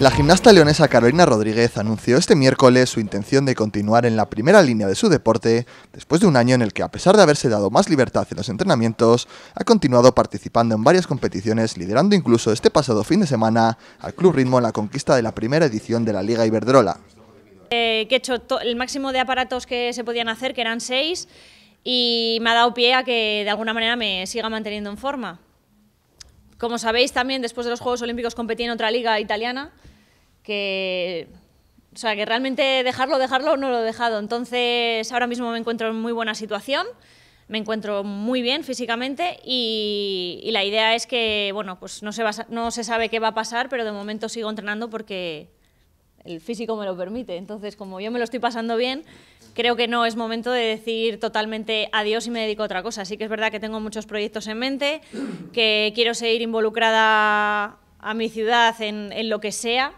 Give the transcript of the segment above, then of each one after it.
La gimnasta leonesa Carolina Rodríguez anunció este miércoles su intención de continuar en la primera línea de su deporte después de un año en el que, a pesar de haberse dado más libertad en los entrenamientos, ha continuado participando en varias competiciones, liderando incluso este pasado fin de semana al Club Ritmo en la conquista de la primera edición de la Liga Iberdrola. Eh, he hecho el máximo de aparatos que se podían hacer, que eran seis, y me ha dado pie a que de alguna manera me siga manteniendo en forma. Como sabéis, también después de los Juegos Olímpicos competí en otra liga italiana, que o sea, que realmente dejarlo, dejarlo no lo he dejado. Entonces, ahora mismo me encuentro en muy buena situación, me encuentro muy bien físicamente y, la idea es que, bueno, pues no se, no se sabe qué va a pasar, pero de momento sigo entrenando porque el físico me lo permite. Entonces, como yo me lo estoy pasando bien, creo que no es momento de decir totalmente adiós y me dedico a otra cosa. ...así que es verdad que tengo muchos proyectos en mente, que quiero seguir involucrada a mi ciudad en, en lo que sea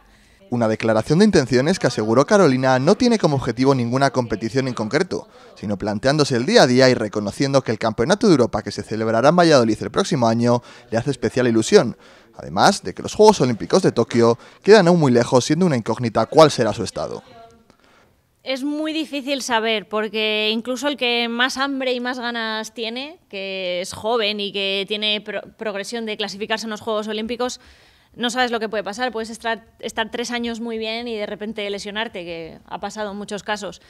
una declaración de intenciones que aseguró Carolina no tiene como objetivo ninguna competición en concreto, sino planteándose el día a día y reconociendo que el Campeonato de Europa que se celebrará en Valladolid el próximo año le hace especial ilusión, además de que los Juegos Olímpicos de Tokio quedan aún muy lejos siendo una incógnita cuál será su estado. Es muy difícil saber, porque incluso el que más hambre y más ganas tiene, que es joven y que tiene progresión de clasificarse en los Juegos Olímpicos, no sabes lo que puede pasar. Puedes estar, tres años muy bien y de repente lesionarte, que ha pasado en muchos casos.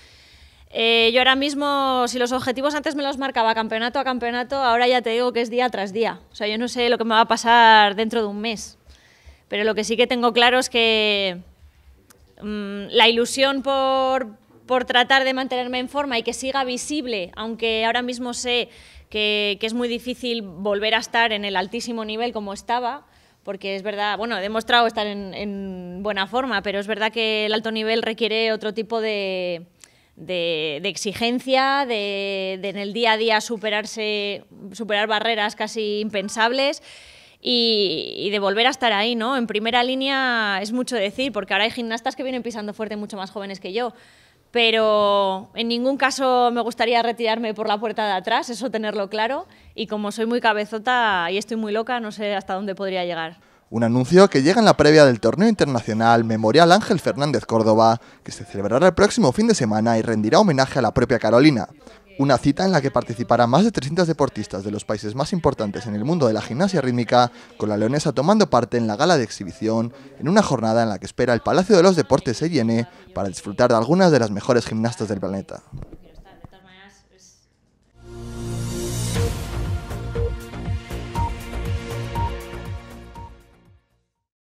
Eh, yo ahora mismo, si los objetivos antes me los marcaba campeonato a campeonato, ahora ya te digo que es día tras día. O sea, yo no sé lo que me va a pasar dentro de un mes. Pero lo que sí que tengo claro es que mm, la ilusión por, tratar de mantenerme en forma y que siga visible, aunque ahora mismo sé que, que es muy difícil volver a estar en el altísimo nivel como estaba, porque es verdad, bueno, he demostrado estar en, buena forma, pero es verdad que el alto nivel requiere otro tipo de, exigencia, de, en el día a día superarse, superar barreras casi impensables y, y, de volver a estar ahí, ¿no? En primera línea es mucho decir, porque ahora hay gimnastas que vienen pisando fuerte mucho más jóvenes que yo pero en ningún caso me gustaría retirarme por la puerta de atrás, eso tenerlo claro, y como soy muy cabezota y estoy muy loca, no sé hasta dónde podría llegar. Un anuncio que llega en la previa del torneo internacional Memorial Ángel Fernández Córdoba, que se celebrará el próximo fin de semana y rendirá homenaje a la propia Carolina una cita en la que participarán más de 300 deportistas de los países más importantes en el mundo de la gimnasia rítmica, con la leonesa tomando parte en la gala de exhibición, en una jornada en la que espera el Palacio de los Deportes se para disfrutar de algunas de las mejores gimnastas del planeta.